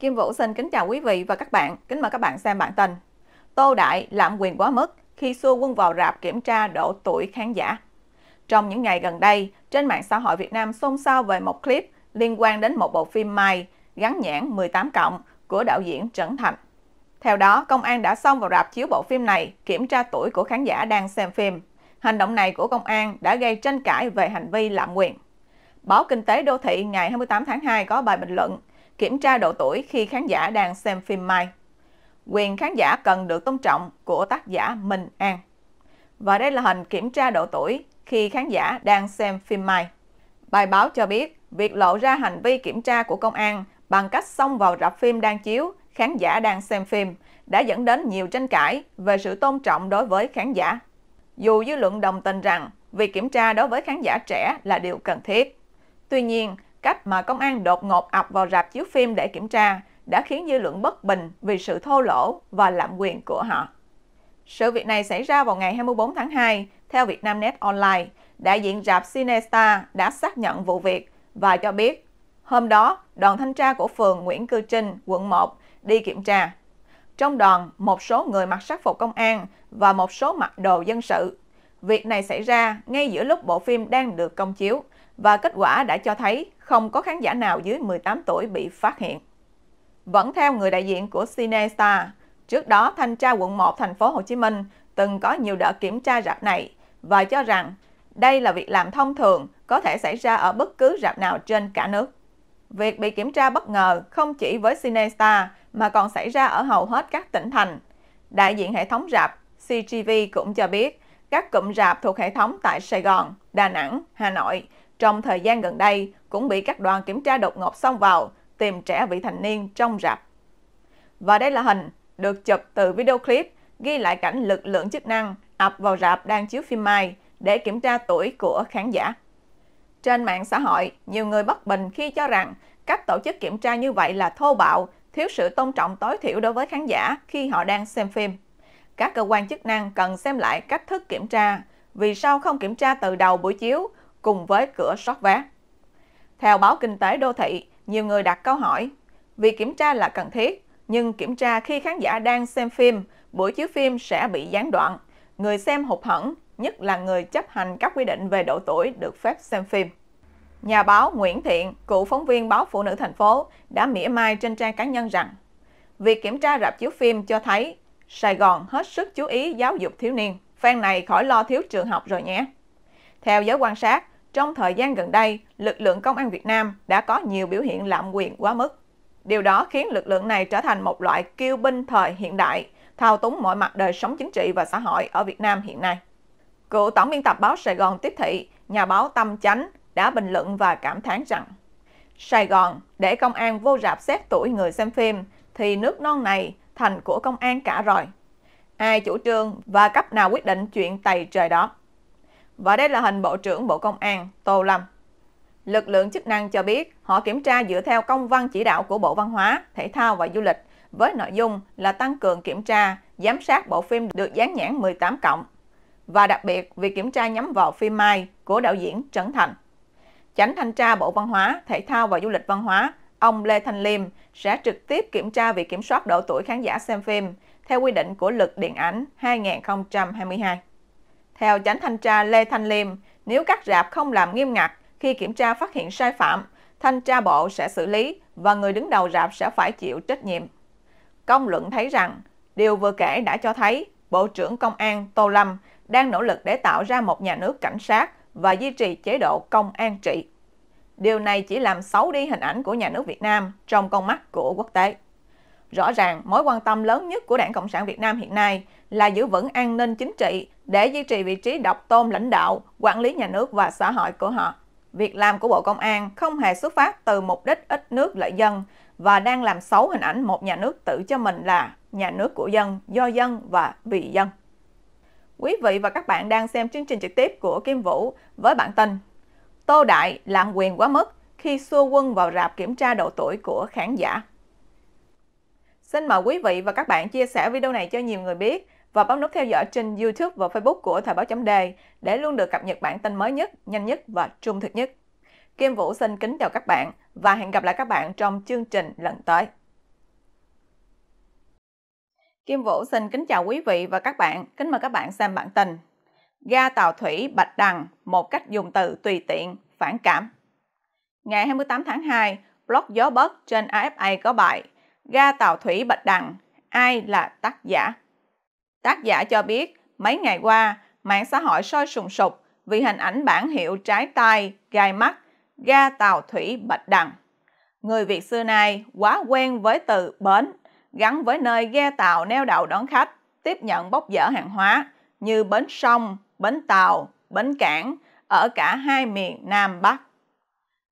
Kim Vũ xin kính chào quý vị và các bạn. Kính mời các bạn xem bản tin. Tô Đại lạm quyền quá mức khi xua quân vào rạp kiểm tra độ tuổi khán giả. Trong những ngày gần đây, trên mạng xã hội Việt Nam xôn xao về một clip liên quan đến một bộ phim Mai gắn nhãn 18 cộng của đạo diễn Trấn Thành. Theo đó, công an đã xông vào rạp chiếu bộ phim này kiểm tra tuổi của khán giả đang xem phim. Hành động này của công an đã gây tranh cãi về hành vi lạm quyền. Báo Kinh tế Đô thị ngày 28 tháng 2 có bài bình luận kiểm tra độ tuổi khi khán giả đang xem phim Mai. Quyền khán giả cần được tôn trọng của tác giả Minh An. Và đây là hình kiểm tra độ tuổi khi khán giả đang xem phim Mai. Bài báo cho biết, việc lộ ra hành vi kiểm tra của công an bằng cách xông vào rạp phim đang chiếu, khán giả đang xem phim đã dẫn đến nhiều tranh cãi về sự tôn trọng đối với khán giả. Dù dư luận đồng tình rằng việc kiểm tra đối với khán giả trẻ là điều cần thiết. Tuy nhiên, cách mà công an đột ngột ập vào rạp chiếu phim để kiểm tra đã khiến dư luận bất bình vì sự thô lỗ và lạm quyền của họ. Sự việc này xảy ra vào ngày 24 tháng 2, theo Vietnamnet Online, đại diện rạp Cinestar đã xác nhận vụ việc và cho biết hôm đó đoàn thanh tra của phường Nguyễn Cư Trinh, quận 1 đi kiểm tra. Trong đoàn, một số người mặc sắc phục công an và một số mặc đồ dân sự. Việc này xảy ra ngay giữa lúc bộ phim đang được công chiếu và kết quả đã cho thấy không có khán giả nào dưới 18 tuổi bị phát hiện. Vẫn theo người đại diện của CineStar, trước đó thanh tra quận 1 thành phố Hồ Chí Minh từng có nhiều đợt kiểm tra rạp này và cho rằng đây là việc làm thông thường có thể xảy ra ở bất cứ rạp nào trên cả nước. Việc bị kiểm tra bất ngờ không chỉ với CineStar mà còn xảy ra ở hầu hết các tỉnh thành. Đại diện hệ thống rạp CGV cũng cho biết các cụm rạp thuộc hệ thống tại Sài Gòn, Đà Nẵng, Hà Nội trong thời gian gần đây cũng bị các đoàn kiểm tra đột ngột xông vào, tìm trẻ vị thành niên trong rạp. Và đây là hình được chụp từ video clip ghi lại cảnh lực lượng chức năng ập vào rạp đang chiếu phim Mai để kiểm tra tuổi của khán giả. Trên mạng xã hội, nhiều người bất bình khi cho rằng cách tổ chức kiểm tra như vậy là thô bạo, thiếu sự tôn trọng tối thiểu đối với khán giả khi họ đang xem phim. Các cơ quan chức năng cần xem lại cách thức kiểm tra, vì sao không kiểm tra từ đầu buổi chiếu cùng với cửa soát vé. Theo báo Kinh tế Đô thị, nhiều người đặt câu hỏi, việc kiểm tra là cần thiết, nhưng kiểm tra khi khán giả đang xem phim, buổi chiếu phim sẽ bị gián đoạn. Người xem hụt hẫn nhất là người chấp hành các quy định về độ tuổi được phép xem phim. Nhà báo Nguyễn Thiện, cựu phóng viên báo Phụ nữ thành phố, đã mỉa mai trên trang cá nhân rằng Việc kiểm tra rạp chiếu phim cho thấy Sài Gòn hết sức chú ý giáo dục thiếu niên. Fan này khỏi lo thiếu trường học rồi nhé. Theo giới quan sát, trong thời gian gần đây, lực lượng công an Việt Nam đã có nhiều biểu hiện lạm quyền quá mức. Điều đó khiến lực lượng này trở thành một loại kiêu binh thời hiện đại, thao túng mọi mặt đời sống chính trị và xã hội ở Việt Nam hiện nay. Cựu tổng biên tập báo Sài Gòn Tiếp Thị, nhà báo Tâm Chánh đã bình luận và cảm thán rằng Sài Gòn để công an vô rạp xét tuổi người xem phim thì nước non này thành của công an cả rồi. Ai chủ trương và cấp nào quyết định chuyện tày trời đó. Và đây là hình Bộ trưởng Bộ Công an Tô Lâm. Lực lượng chức năng cho biết họ kiểm tra dựa theo công văn chỉ đạo của Bộ Văn hóa, Thể thao và Du lịch với nội dung là tăng cường kiểm tra, giám sát bộ phim được dán nhãn 18 cộng và đặc biệt việc kiểm tra nhắm vào phim Mai của đạo diễn Trấn Thành. Chánh thanh tra Bộ Văn hóa, Thể thao và Du lịch Văn hóa, ông Lê Thanh Liêm sẽ trực tiếp kiểm tra việc kiểm soát độ tuổi khán giả xem phim theo quy định của Luật Điện ảnh 2022. Theo chánh thanh tra Lê Thanh Liêm, nếu các rạp không làm nghiêm ngặt khi kiểm tra phát hiện sai phạm, thanh tra bộ sẽ xử lý và người đứng đầu rạp sẽ phải chịu trách nhiệm. Công luận thấy rằng, điều vừa kể đã cho thấy Bộ trưởng Công an Tô Lâm đang nỗ lực để tạo ra một nhà nước cảnh sát và duy trì chế độ công an trị. Điều này chỉ làm xấu đi hình ảnh của nhà nước Việt Nam trong con mắt của quốc tế. Rõ ràng, mối quan tâm lớn nhất của Đảng Cộng sản Việt Nam hiện nay là giữ vững an ninh chính trị để duy trì vị trí độc tôn lãnh đạo, quản lý nhà nước và xã hội của họ. Việc làm của Bộ Công an không hề xuất phát từ mục đích ít nước lợi dân và đang làm xấu hình ảnh một nhà nước tự cho mình là nhà nước của dân, do dân và vì dân. Quý vị và các bạn đang xem chương trình trực tiếp của Kim Vũ với bản tin Tô Đại lạm quyền quá mức khi xua quân vào rạp kiểm tra độ tuổi của khán giả. Xin mời quý vị và các bạn chia sẻ video này cho nhiều người biết và bấm nút theo dõi trên YouTube và Facebook của Thời báo chấm đề để luôn được cập nhật bản tin mới nhất, nhanh nhất và trung thực nhất. Kim Vũ xin kính chào các bạn và hẹn gặp lại các bạn trong chương trình lần tới. Kim Vũ xin kính chào quý vị và các bạn. Kính mời các bạn xem bản tin. Ga tàu thủy Bạch Đằng, một cách dùng từ tùy tiện, phản cảm. Ngày 28 tháng 2, blog Gió Bớt trên AFA có bài ga tàu thủy Bạch Đằng, ai là tác giả? Tác giả cho biết, mấy ngày qua, mạng xã hội sôi sùng sục vì hình ảnh bản hiệu trái tay, gai mắt, ga tàu thủy Bạch Đằng. Người Việt xưa nay quá quen với từ bến, gắn với nơi ghe tàu neo đậu đón khách, tiếp nhận bốc dỡ hàng hóa như bến sông, bến tàu, bến cảng ở cả hai miền Nam Bắc.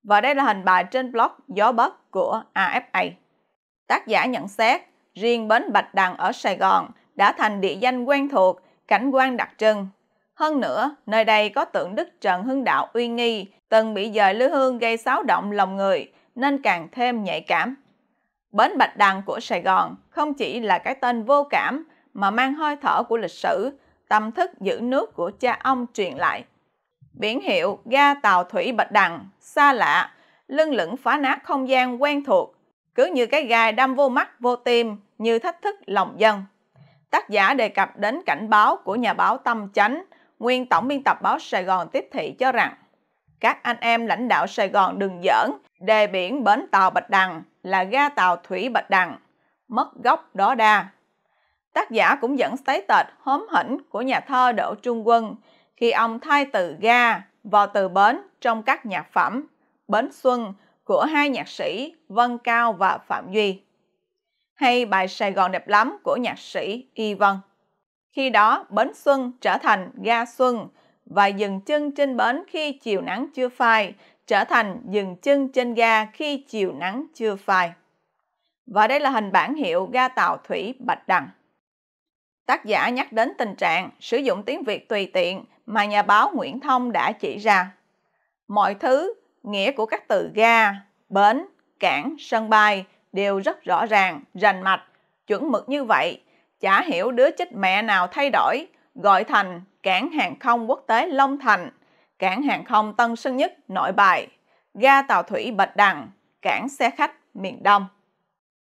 Và đây là hình bài trên blog Gió Bất của AFA. Tác giả nhận xét, riêng bến Bạch Đằng ở Sài Gòn đã thành địa danh quen thuộc, cảnh quan đặc trưng. Hơn nữa, nơi đây có tượng đức Trần Hưng Đạo uy nghi, từng bị dời lưu hương gây xáo động lòng người, nên càng thêm nhạy cảm. Bến Bạch Đằng của Sài Gòn không chỉ là cái tên vô cảm mà mang hơi thở của lịch sử, tâm thức giữ nước của cha ông truyền lại. Biển hiệu ga tàu thủy Bạch Đằng, xa lạ, lưng lửng phá nát không gian quen thuộc, cứ như cái gai đâm vô mắt vô tim như thách thức lòng dân. Tác giả đề cập đến cảnh báo của nhà báo Tâm Chánh, nguyên tổng biên tập báo Sài Gòn Tiếp Thị cho rằng các anh em lãnh đạo Sài Gòn đừng giỡn, đề biển bến tàu Bạch Đằng là ga tàu Thủy Bạch Đằng, mất gốc đó đa. Tác giả cũng dẫn statement hóm hỉnh của nhà thơ Đỗ Trung Quân khi ông thay từ ga vào từ bến trong các nhạc phẩm Bến Xuân của hai nhạc sĩ Vân Cao và Phạm Duy, hay bài Sài Gòn đẹp lắm của nhạc sĩ Y Vân. Khi đó, Bến Xuân trở thành Ga Xuân và dừng chân trên bến khi chiều nắng chưa phai, trở thành dừng chân trên ga khi chiều nắng chưa phai. Và đây là hình bản hiệu ga tàu thủy Bạch Đằng. Tác giả nhắc đến tình trạng sử dụng tiếng Việt tùy tiện mà nhà báo Nguyễn Thông đã chỉ ra. Mọi thứ nghĩa của các từ ga, bến, cảng, sân bay đều rất rõ ràng, rành mạch, chuẩn mực như vậy. Chả hiểu đứa chích mẹ nào thay đổi, gọi thành cảng hàng không quốc tế Long Thành, cảng hàng không Tân Sơn Nhất Nội Bài, ga tàu thủy Bạch Đằng, cảng xe khách miền Đông.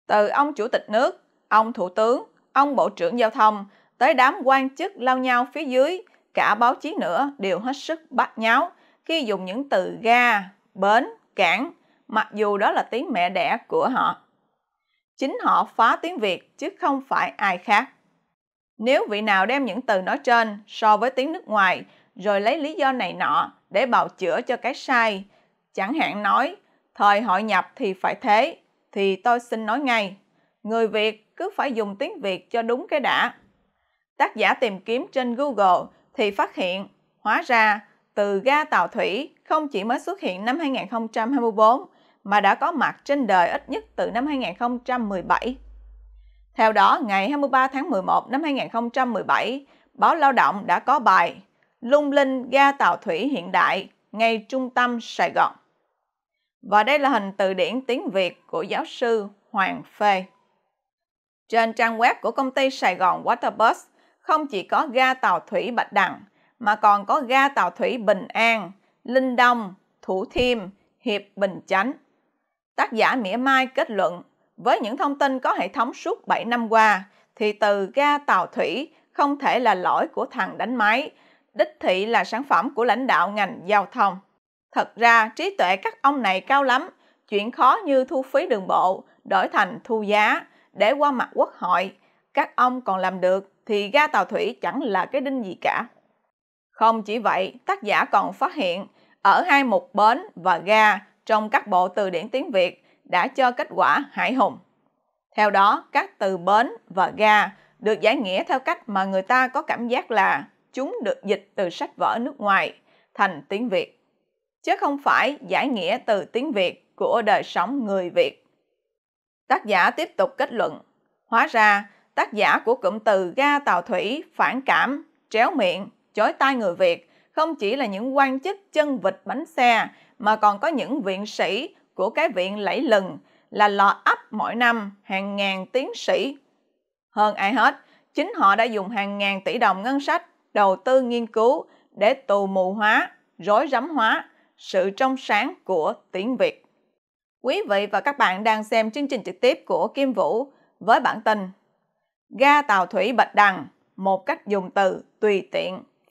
Từ ông chủ tịch nước, ông thủ tướng, ông bộ trưởng giao thông, tới đám quan chức lao nhau phía dưới, cả báo chí nữa đều hết sức bắt nháo khi dùng những từ ga, bến, cảng, mặc dù đó là tiếng mẹ đẻ của họ. Chính họ phá tiếng Việt chứ không phải ai khác. Nếu vị nào đem những từ nói trên so với tiếng nước ngoài rồi lấy lý do này nọ để bào chữa cho cái sai, chẳng hạn nói thời hội nhập thì phải thế, thì tôi xin nói ngay, người Việt cứ phải dùng tiếng Việt cho đúng cái đã. Tác giả tìm kiếm trên Google thì phát hiện, hóa ra từ ga tàu thủy không chỉ mới xuất hiện năm 2024 mà đã có mặt trên đời ít nhất từ năm 2017. Theo đó, ngày 23 tháng 11 năm 2017, báo Lao động đã có bài Lung linh ga tàu thủy hiện đại ngay trung tâm Sài Gòn. Và đây là hình từ điển tiếng Việt của giáo sư Hoàng Phê. Trên trang web của công ty Sài Gòn Waterbus không chỉ có ga tàu thủy Bạch Đằng, mà còn có ga tàu thủy Bình An, Linh Đông, Thủ Thiêm, Hiệp Bình Chánh. Tác giả Mỉa Mai kết luận, với những thông tin có hệ thống suốt 7 năm qua, thì từ ga tàu thủy không thể là lỗi của thằng đánh máy, đích thị là sản phẩm của lãnh đạo ngành giao thông. Thật ra, trí tuệ các ông này cao lắm, chuyện khó như thu phí đường bộ, đổi thành thu giá, để qua mặt quốc hội, các ông còn làm được thì ga tàu thủy chẳng là cái đinh gì cả. Không chỉ vậy, tác giả còn phát hiện ở hai mục bến và ga trong các bộ từ điển tiếng Việt đã cho kết quả hải hùng. Theo đó, các từ bến và ga được giải nghĩa theo cách mà người ta có cảm giác là chúng được dịch từ sách vở nước ngoài thành tiếng Việt, chứ không phải giải nghĩa từ tiếng Việt của đời sống người Việt. Tác giả tiếp tục kết luận, hóa ra tác giả của cụm từ ga tàu thủy phản cảm, tréo miệng chói tai người Việt, không chỉ là những quan chức chân vịt bánh xe, mà còn có những viện sĩ của cái viện lẫy lừng là lò ấp mỗi năm hàng ngàn tiến sĩ. Hơn ai hết, chính họ đã dùng hàng ngàn tỷ đồng ngân sách đầu tư nghiên cứu để tù mù hóa, rối rắm hóa sự trong sáng của tiếng Việt. Quý vị và các bạn đang xem chương trình trực tiếp của Kim Vũ với bản tin Ga tàu thủy Bạch Đằng, một cách dùng từ tùy tiện